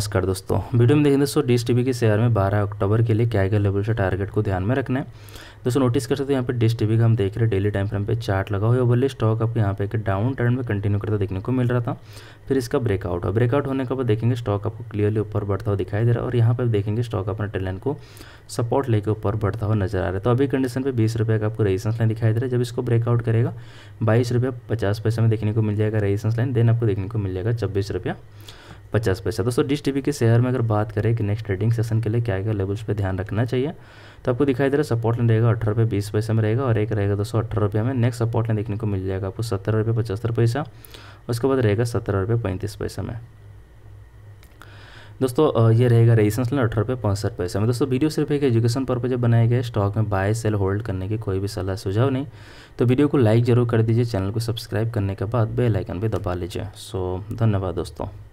नमस्कार दोस्तों वीडियो में देखें दोस्तों डिस्ट टीवी के शेयर में 12 अक्टूबर के लिए क्या क्या लेवल से टारगेट को ध्यान में रखना है दोस्तों नोटिस कर सकते हैं यहाँ पे डी टीवी का हम देख रहे हैं डेली टाइम फ्रेम पे चार्ट लगा हुआ है बोले स्टॉक आपको यहाँ पे एक डाउन ट्रेंड में कंटिन्यू करता देखने को मिल रहा था फिर इसका ब्रेकआउट हो ब्रेकआउट होने के बाद देखेंगे स्टॉक आपको क्लियरली ऊपर बढ़ता हुआ दिखाई दे रहा है और यहाँ पर देखेंगे स्टॉक अपने टेलन को सपोर्ट लेकर ऊपर बढ़ता हुआ नजर आ रहा है तो अभी कंडीशन पर बीस का आपको रेजिस्टेंस लाइन दिखाई दे रहा है जब इसको ब्रेकआउट करेगा बाईस रुपया पचास पैसे में देखने को मिल जाएगा रेजिस्टेंस लाइन देन आपको देखने को मिल जाएगा छब्बीस रुपया पचास पैसा दोस्तों डिश टी के शेयर में अगर बात करें कि नेक्स्ट ट्रेडिंग सेशन के लिए क्या क्या लेवल्स पे ध्यान रखना चाहिए तो आपको दिखाई दे रहा है सपोर्ट लाइन रहेगा अठारह रुपये बीस पैसे में रहेगा और एक रहेगा दोस्तों अठारह रुपये में नेक्स्ट सपोर्ट लाइन देखने को मिल जाएगा आपको सत्तर रुपये पचहत्तर पैसा उसके बाद रहेगा सत्रह रुपये पैंतीस पैसे में दोस्तों ये रहेगा रेजिस्टेंस लाइन अठारह रुपये पैंसठ पैसे में दोस्तों वीडियो सिर्फ एक एजुकेशन पर्पज बनाए गए स्टॉक में बाय सेल होल्ड करने की कोई भी सलाह सुझाव नहीं तो वीडियो को लाइक जरूर कर दीजिए चैनल को सब्सक्राइब करने के बाद बेलाइकन भी दबा लीजिए सो धन्यवाद दोस्तों